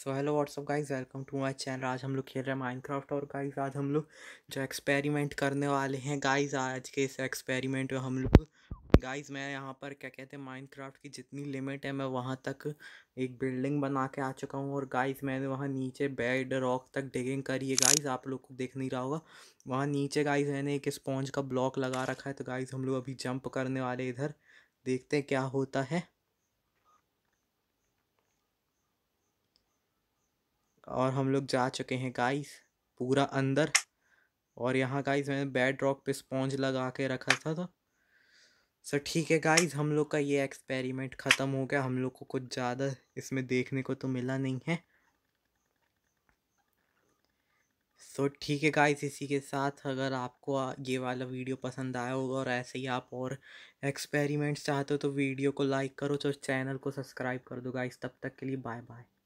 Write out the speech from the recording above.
so hello what's up guys welcome to my channel आज हम लोग खेल रहे हैं माइनक्राफ्ट और गाइस आज हम लोग जो एक्सपेरिमेंट करने वाले हैं गाइस आज के इस एक्सपेरिमेंट में हम लोग गाइस मैं यहाँ पर क्या कहते हैं माइनक्राफ्ट की जितनी लिमिट है मैं वहाँ तक एक बिल्डिंग बना के आ चुका हूँ और गाइस मैंने वहाँ नीचे बेड रॉक तक डिगिंग करी है गाइस आप लोग को देख नहीं रहा होगा वहाँ नीचे गाइस मैंने एक स्पॉन्ज का ब्लॉक लगा रखा है तो गाइस हम लोग अभी जंप करने वाले इधर देखते हैं क्या होता है और हम लोग जा चुके हैं गाइस पूरा अंदर और यहाँ गाइस मैंने बेड रॉक पे स्पॉन्ज लगा के रखा था तो सर ठीक है गाइस हम लोग का ये एक्सपेरिमेंट ख़त्म हो गया हम लोग को कुछ ज़्यादा इसमें देखने को तो मिला नहीं है सो ठीक है गाइस इसी के साथ अगर आपको ये वाला वीडियो पसंद आया होगा और ऐसे ही आप और एक्सपेरिमेंट्स चाहते हो तो वीडियो को लाइक करो तो चैनल को सब्सक्राइब कर दो गाइस तब तक के लिए बाय बाय